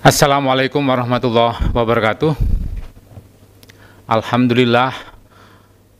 Assalamualaikum warahmatullahi wabarakatuh. Alhamdulillah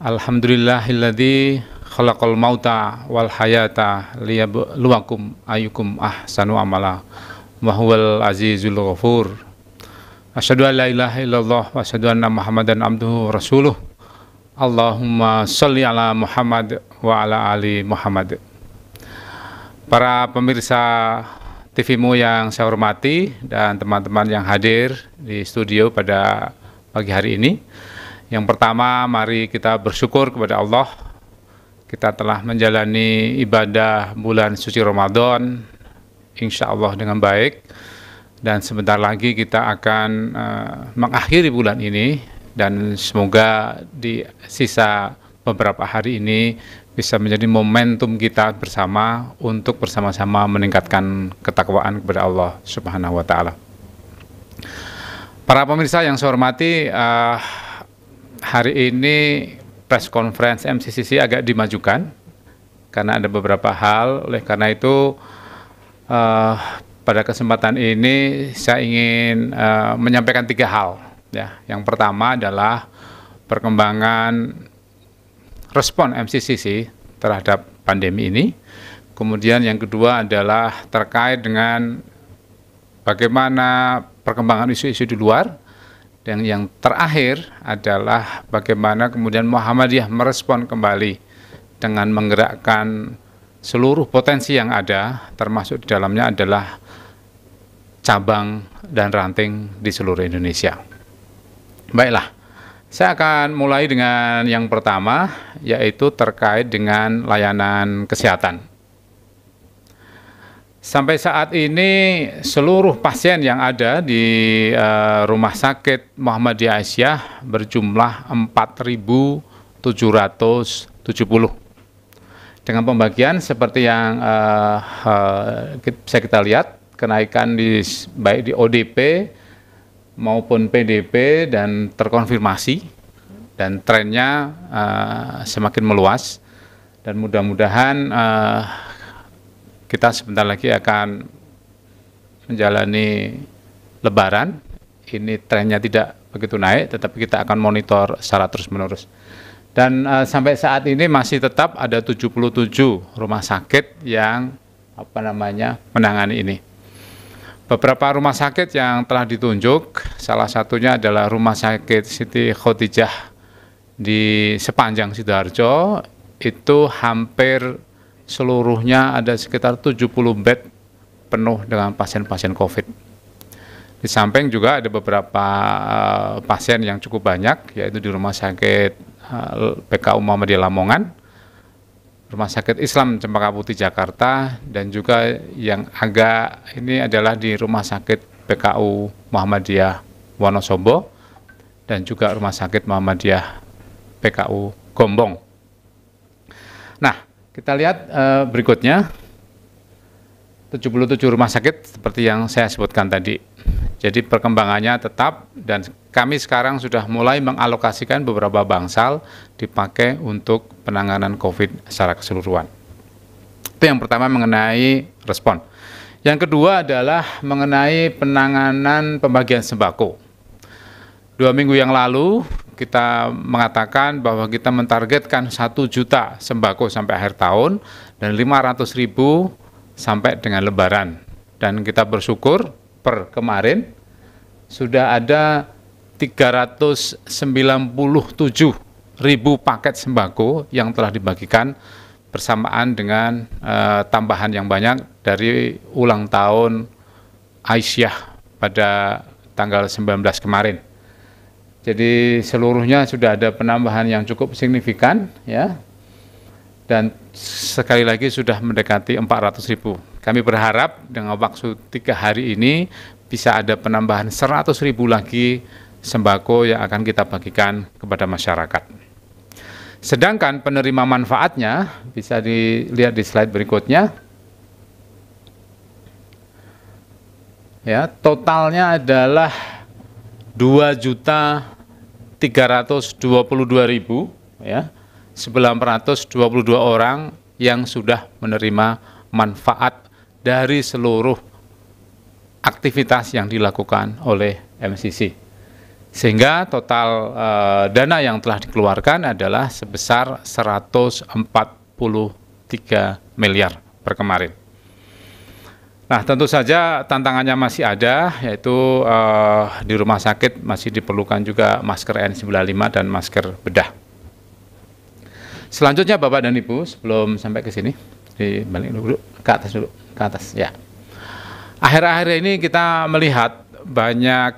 Alhamdulillahilladzi khalaqal mauta wal hayata liyabluwakum ayyukum ahsanu amala wa huwal azizul ghafur. Asyhadu an la ilaha illallah wa asyhadu anna Muhammadan abduhu wa rasuluh. Allahumma shalli ala Muhammad wa ala ali Muhammad. Para pemirsa TVMU yang saya hormati dan teman-teman yang hadir di studio pada pagi hari ini. Yang pertama, mari kita bersyukur kepada Allah. Kita telah menjalani ibadah bulan suci Ramadan, insya Allah dengan baik. Dan sebentar lagi kita akan uh, mengakhiri bulan ini dan semoga di sisa beberapa hari ini bisa menjadi momentum kita bersama untuk bersama-sama meningkatkan ketakwaan kepada Allah Subhanahu wa taala. Para pemirsa yang saya hormati, uh, hari ini press conference MCCC agak dimajukan karena ada beberapa hal. Oleh karena itu uh, pada kesempatan ini saya ingin uh, menyampaikan tiga hal ya. Yang pertama adalah perkembangan respon MCCC terhadap pandemi ini. Kemudian yang kedua adalah terkait dengan bagaimana perkembangan isu-isu di luar. Dan yang terakhir adalah bagaimana kemudian Muhammadiyah merespon kembali dengan menggerakkan seluruh potensi yang ada, termasuk di dalamnya adalah cabang dan ranting di seluruh Indonesia. Baiklah. Saya akan mulai dengan yang pertama, yaitu terkait dengan layanan kesehatan. Sampai saat ini seluruh pasien yang ada di uh, rumah sakit Muhammadiyah Aisyah berjumlah 4.770 dengan pembagian seperti yang uh, uh, saya kita lihat kenaikan di baik di ODP maupun PDP dan terkonfirmasi dan trennya uh, semakin meluas dan mudah-mudahan uh, kita sebentar lagi akan menjalani Lebaran ini trennya tidak begitu naik tetapi kita akan monitor secara terus menerus dan uh, sampai saat ini masih tetap ada 77 rumah sakit yang apa namanya menangani ini beberapa rumah sakit yang telah ditunjuk, salah satunya adalah Rumah Sakit Siti Khotijah di sepanjang Sidoarjo itu hampir seluruhnya ada sekitar 70 bed penuh dengan pasien-pasien COVID. Di samping juga ada beberapa eh, pasien yang cukup banyak, yaitu di Rumah Sakit eh, PKU Muhammadiyah Lamongan, Rumah Sakit Islam Cempaka Putih Jakarta dan juga yang agak ini adalah di Rumah Sakit PKU Muhammadiyah Wonosobo dan juga Rumah Sakit Muhammadiyah PKU Gombong. Nah, kita lihat e, berikutnya 77 rumah sakit seperti yang saya sebutkan tadi. Jadi perkembangannya tetap dan kami sekarang sudah mulai mengalokasikan beberapa bangsal dipakai untuk penanganan COVID secara keseluruhan. Itu yang pertama mengenai respon. Yang kedua adalah mengenai penanganan pembagian sembako. Dua minggu yang lalu kita mengatakan bahwa kita mentargetkan satu juta sembako sampai akhir tahun dan 500 ribu sampai dengan lebaran. Dan kita bersyukur per kemarin sudah ada 397 ribu paket sembako yang telah dibagikan bersamaan dengan uh, tambahan yang banyak dari ulang tahun Aisyah pada tanggal 19 kemarin. Jadi seluruhnya sudah ada penambahan yang cukup signifikan ya. Dan sekali lagi sudah mendekati 400 ribu kami berharap dengan waktu tiga hari ini bisa ada penambahan 100 ribu lagi sembako yang akan kita bagikan kepada masyarakat. Sedangkan penerima manfaatnya bisa dilihat di slide berikutnya. Ya, totalnya adalah 2 juta 322.000 ya. 922 orang yang sudah menerima manfaat dari seluruh aktivitas yang dilakukan oleh MCC. Sehingga total uh, dana yang telah dikeluarkan adalah sebesar 143 miliar per kemarin. Nah, tentu saja tantangannya masih ada, yaitu uh, di rumah sakit masih diperlukan juga masker N95 dan masker bedah. Selanjutnya Bapak dan Ibu, sebelum sampai ke sini, di balik dulu ke atas dulu ke atas ya akhir-akhir ini kita melihat banyak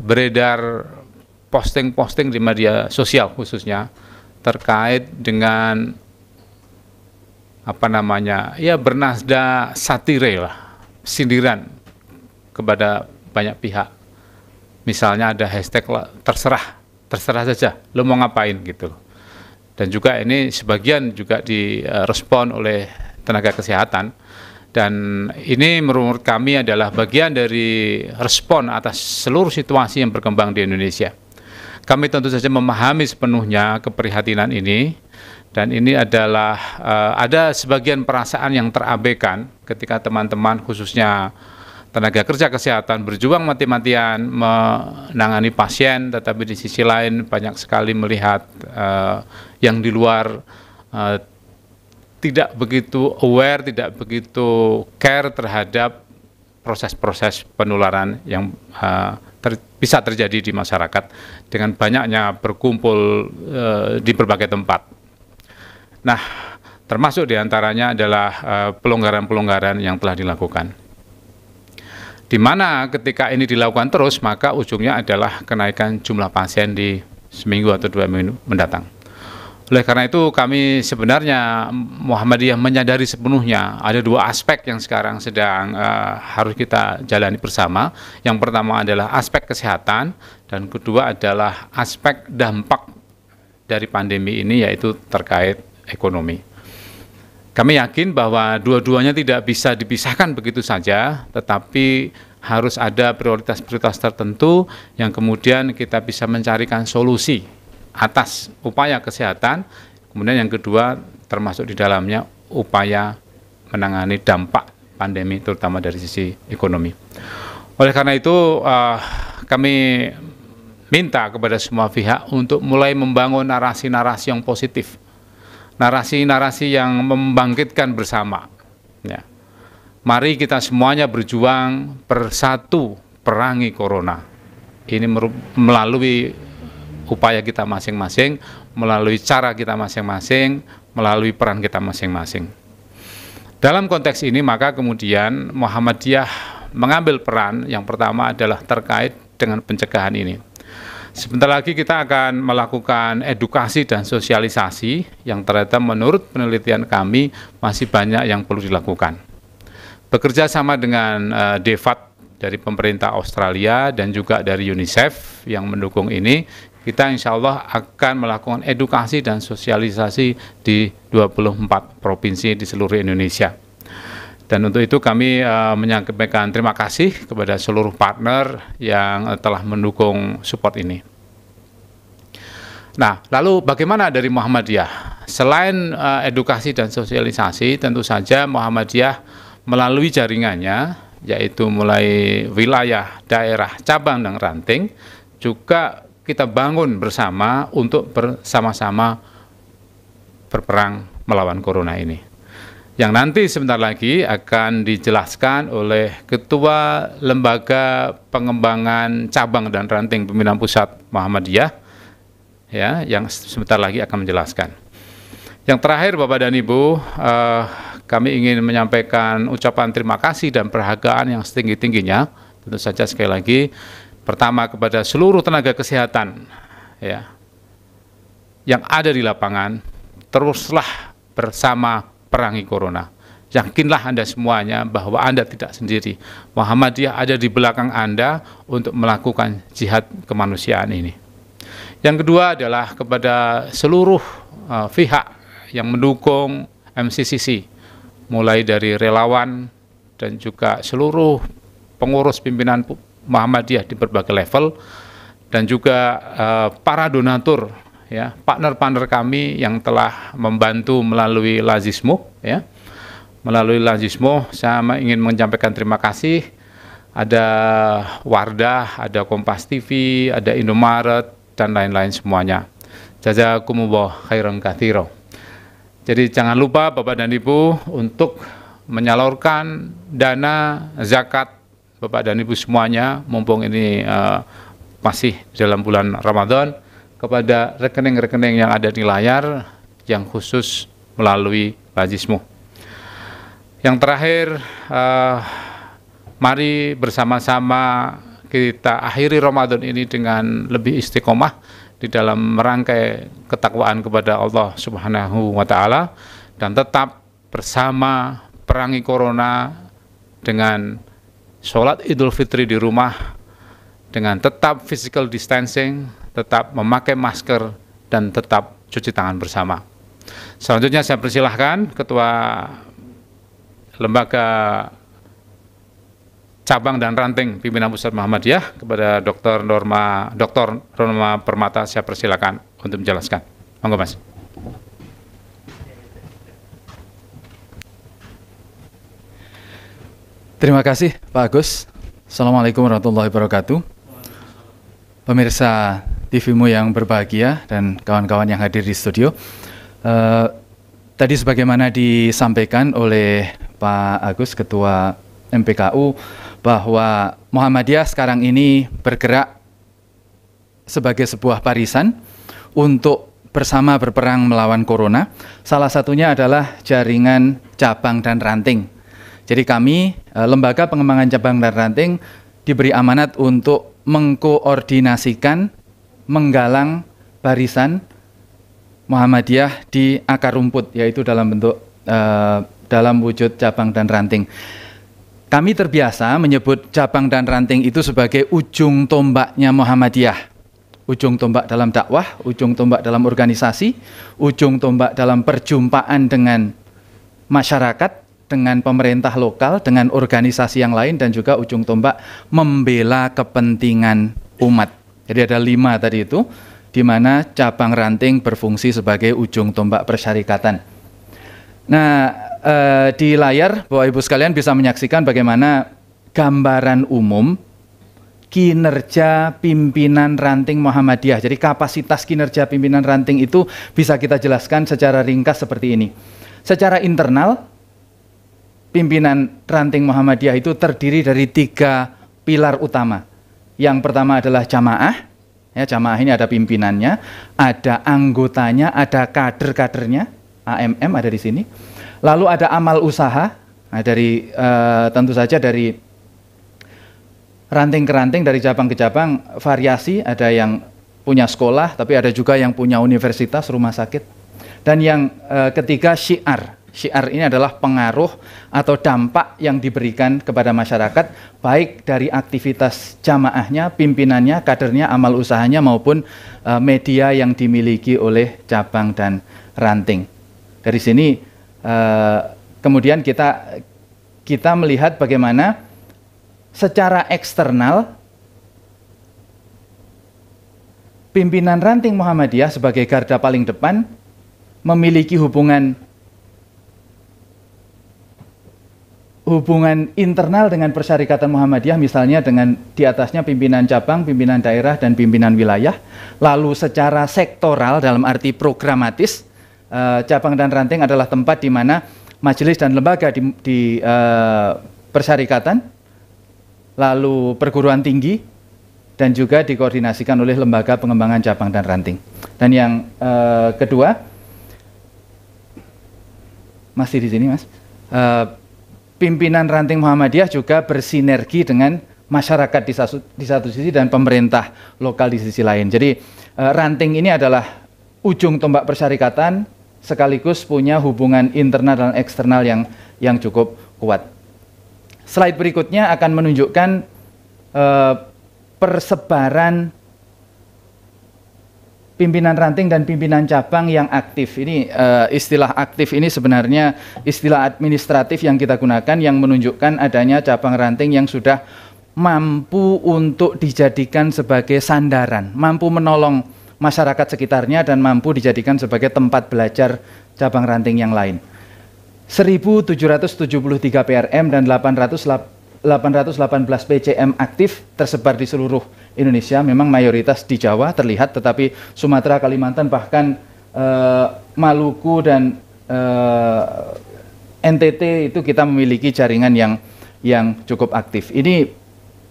beredar posting-posting di media sosial khususnya terkait dengan apa namanya ya bernasda satire lah sindiran kepada banyak pihak misalnya ada hashtag terserah terserah saja lo mau ngapain gitu loh dan juga ini sebagian juga direspon oleh tenaga kesehatan dan ini menurut kami adalah bagian dari respon atas seluruh situasi yang berkembang di Indonesia. Kami tentu saja memahami sepenuhnya keprihatinan ini dan ini adalah uh, ada sebagian perasaan yang terabaikan ketika teman-teman khususnya tenaga kerja kesehatan berjuang mati-matian menangani pasien, tetapi di sisi lain banyak sekali melihat uh, yang di luar uh, tidak begitu aware, tidak begitu care terhadap proses-proses penularan yang uh, ter bisa terjadi di masyarakat dengan banyaknya berkumpul uh, di berbagai tempat. Nah, termasuk diantaranya adalah pelonggaran-pelonggaran uh, yang telah dilakukan. Di mana ketika ini dilakukan terus, maka ujungnya adalah kenaikan jumlah pasien di seminggu atau dua minggu mendatang. Oleh karena itu kami sebenarnya Muhammadiyah menyadari sepenuhnya ada dua aspek yang sekarang sedang uh, harus kita jalani bersama. Yang pertama adalah aspek kesehatan dan kedua adalah aspek dampak dari pandemi ini yaitu terkait ekonomi. Kami yakin bahwa dua-duanya tidak bisa dipisahkan begitu saja, tetapi harus ada prioritas-prioritas tertentu yang kemudian kita bisa mencarikan solusi atas upaya kesehatan, kemudian yang kedua termasuk di dalamnya upaya menangani dampak pandemi terutama dari sisi ekonomi. Oleh karena itu uh, kami minta kepada semua pihak untuk mulai membangun narasi-narasi yang positif, narasi-narasi yang membangkitkan bersama. Ya. Mari kita semuanya berjuang bersatu perangi corona. Ini melalui upaya kita masing-masing, melalui cara kita masing-masing, melalui peran kita masing-masing. Dalam konteks ini maka kemudian Muhammadiyah mengambil peran yang pertama adalah terkait dengan pencegahan ini. Sebentar lagi kita akan melakukan edukasi dan sosialisasi yang ternyata menurut penelitian kami masih banyak yang perlu dilakukan. Bekerja sama dengan uh, eh, DEFAT dari pemerintah Australia dan juga dari UNICEF yang mendukung ini, kita insya Allah akan melakukan edukasi dan sosialisasi di 24 provinsi di seluruh Indonesia. Dan untuk itu kami uh, menyampaikan terima kasih kepada seluruh partner yang eh, telah mendukung support ini. Nah, lalu bagaimana dari Muhammadiyah? Selain uh, edukasi dan sosialisasi, tentu saja Muhammadiyah melalui jaringannya, yaitu mulai wilayah, daerah, cabang, dan ranting, juga kita bangun bersama untuk bersama-sama berperang melawan corona ini. Yang nanti sebentar lagi akan dijelaskan oleh Ketua Lembaga Pengembangan Cabang dan Ranting Pembinaan Pusat Muhammadiyah ya yang sebentar lagi akan menjelaskan. Yang terakhir Bapak dan Ibu, eh, kami ingin menyampaikan ucapan terima kasih dan perhargaan yang setinggi-tingginya tentu saja sekali lagi pertama kepada seluruh tenaga kesehatan ya yang ada di lapangan teruslah bersama perangi corona yakinlah Anda semuanya bahwa Anda tidak sendiri. Muhammadiyah ada di belakang Anda untuk melakukan jihad kemanusiaan ini. Yang kedua adalah kepada seluruh uh, pihak yang mendukung MCCC, mulai dari relawan dan juga seluruh pengurus pimpinan Muhammadiyah di berbagai level dan juga uh, para donatur ya partner-partner kami yang telah membantu melalui Lazismo ya melalui Lazismo saya ingin menyampaikan terima kasih ada Wardah, ada Kompas TV, ada Indomaret dan lain-lain semuanya. Jazakumullah khairan katsira. Jadi jangan lupa Bapak dan Ibu untuk menyalurkan dana zakat Bapak dan Ibu semuanya, mumpung ini uh, masih dalam bulan Ramadan, kepada rekening-rekening yang ada di layar yang khusus melalui bajismu. Yang terakhir, uh, mari bersama-sama kita akhiri Ramadan ini dengan lebih istiqomah di dalam merangkai ketakwaan kepada Allah Subhanahu wa taala dan tetap bersama perangi corona dengan sholat Idul Fitri di rumah dengan tetap physical distancing, tetap memakai masker, dan tetap cuci tangan bersama. Selanjutnya saya persilahkan Ketua Lembaga Cabang dan Ranting Pimpinan Pusat Muhammadiyah kepada Dr. Norma Dr. Norma Permata saya persilakan untuk menjelaskan. Monggo Mas. Terima kasih Pak Agus. Assalamualaikum warahmatullahi wabarakatuh. Pemirsa TVMU yang berbahagia dan kawan-kawan yang hadir di studio. Uh, tadi sebagaimana disampaikan oleh Pak Agus Ketua MPKU bahwa Muhammadiyah sekarang ini bergerak sebagai sebuah parisan untuk bersama berperang melawan corona. Salah satunya adalah jaringan cabang dan ranting. Jadi kami Eh, lembaga Pengembangan Cabang dan Ranting diberi amanat untuk mengkoordinasikan, menggalang barisan Muhammadiyah di akar rumput, yaitu dalam bentuk uh, dalam wujud cabang dan ranting. Kami terbiasa menyebut cabang dan ranting itu sebagai ujung tombaknya Muhammadiyah. Ujung tombak dalam dakwah, ujung tombak dalam organisasi, ujung tombak dalam perjumpaan dengan masyarakat, dengan pemerintah lokal, dengan organisasi yang lain dan juga ujung tombak membela kepentingan umat. Jadi ada lima tadi itu, di mana cabang ranting berfungsi sebagai ujung tombak persyarikatan. Nah, eh, di layar Bapak Ibu sekalian bisa menyaksikan bagaimana gambaran umum kinerja pimpinan ranting Muhammadiyah. Jadi kapasitas kinerja pimpinan ranting itu bisa kita jelaskan secara ringkas seperti ini. Secara internal, pimpinan ranting Muhammadiyah itu terdiri dari tiga pilar utama. Yang pertama adalah jamaah. Ya, jamaah ini ada pimpinannya, ada anggotanya, ada kader-kadernya. AMM ada di sini. Lalu ada amal usaha. Nah, dari uh, tentu saja dari ranting ke ranting, dari cabang ke cabang variasi. Ada yang punya sekolah, tapi ada juga yang punya universitas, rumah sakit. Dan yang uh, ketiga syiar syiar ini adalah pengaruh atau dampak yang diberikan kepada masyarakat baik dari aktivitas jamaahnya, pimpinannya, kadernya, amal usahanya maupun uh, media yang dimiliki oleh cabang dan ranting. Dari sini uh, kemudian kita kita melihat bagaimana secara eksternal pimpinan ranting Muhammadiyah sebagai garda paling depan memiliki hubungan hubungan internal dengan Persyarikatan Muhammadiyah misalnya dengan di atasnya pimpinan cabang, pimpinan daerah dan pimpinan wilayah, lalu secara sektoral dalam arti programatis eh, cabang dan ranting adalah tempat di mana majelis dan lembaga di, di eh, persyarikatan, lalu perguruan tinggi dan juga dikoordinasikan oleh lembaga pengembangan cabang dan ranting. Dan yang eh, kedua masih di sini, Mas. Eh, pimpinan ranting Muhammadiyah juga bersinergi dengan masyarakat di satu, di satu sisi dan pemerintah lokal di sisi lain. Jadi eh, ranting ini adalah ujung tombak persyarikatan sekaligus punya hubungan internal dan eksternal yang yang cukup kuat. Slide berikutnya akan menunjukkan uh, persebaran pimpinan ranting dan pimpinan cabang yang aktif. Ini uh, istilah aktif ini sebenarnya istilah administratif yang kita gunakan yang menunjukkan adanya cabang ranting yang sudah mampu untuk dijadikan sebagai sandaran, mampu menolong masyarakat sekitarnya dan mampu dijadikan sebagai tempat belajar cabang ranting yang lain. 1773 PRM dan 808 818 PCM aktif tersebar di seluruh Indonesia. Memang mayoritas di Jawa terlihat, tetapi Sumatera, Kalimantan, bahkan eh, Maluku dan eh, NTT itu kita memiliki jaringan yang yang cukup aktif. Ini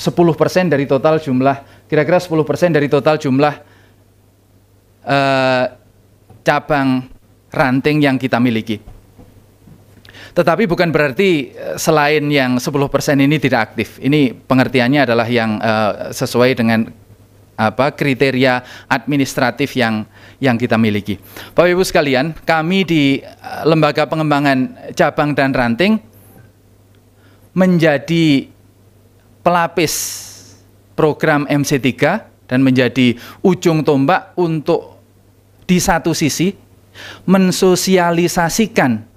10% dari total jumlah, kira-kira 10% dari total jumlah eh, cabang ranting yang kita miliki. Tetapi bukan berarti eh, selain yang 10% ini tidak aktif. Ini pengertiannya adalah yang uh, sesuai dengan apa kriteria administratif yang yang kita miliki. Bapak Ibu sekalian, kami di eh, Lembaga Pengembangan Cabang dan Ranting menjadi pelapis program MC3 dan menjadi ujung tombak untuk di satu sisi mensosialisasikan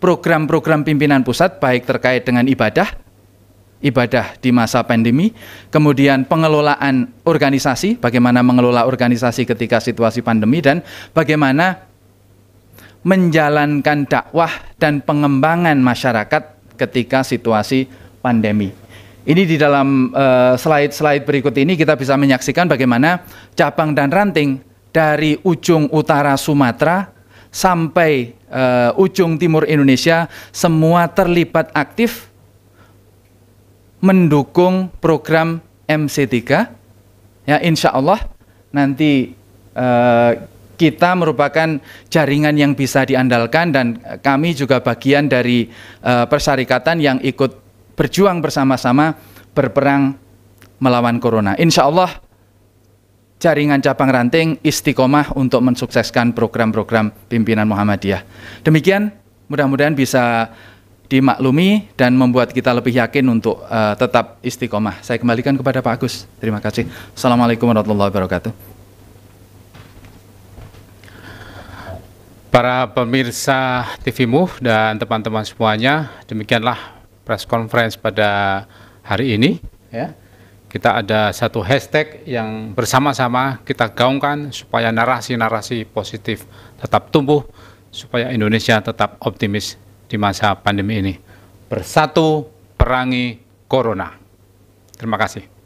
program-program pimpinan pusat baik terkait dengan ibadah, ibadah di masa pandemi, kemudian pengelolaan organisasi, bagaimana mengelola organisasi ketika situasi pandemi dan bagaimana menjalankan dakwah dan pengembangan masyarakat ketika situasi pandemi. Ini di dalam eh, slide-slide uh, berikut ini kita bisa menyaksikan bagaimana cabang dan ranting dari ujung utara Sumatera sampai uh, ujung timur Indonesia semua terlibat aktif mendukung program MC3. Ya, insya Allah nanti uh, kita merupakan jaringan yang bisa diandalkan dan kami juga bagian dari uh, persyarikatan yang ikut berjuang bersama-sama berperang melawan corona. Insya Allah jaringan cabang ranting istiqomah untuk mensukseskan program-program pimpinan Muhammadiyah. Demikian, mudah-mudahan bisa dimaklumi dan membuat kita lebih yakin untuk uh, tetap istiqomah. Saya kembalikan kepada Pak Agus. Terima kasih. Assalamualaikum warahmatullahi wabarakatuh. Para pemirsa TV Move dan teman-teman semuanya, demikianlah press conference pada hari ini. Ya kita ada satu hashtag yang bersama-sama kita gaungkan supaya narasi-narasi positif tetap tumbuh, supaya Indonesia tetap optimis di masa pandemi ini. Bersatu perangi Corona. Terima kasih.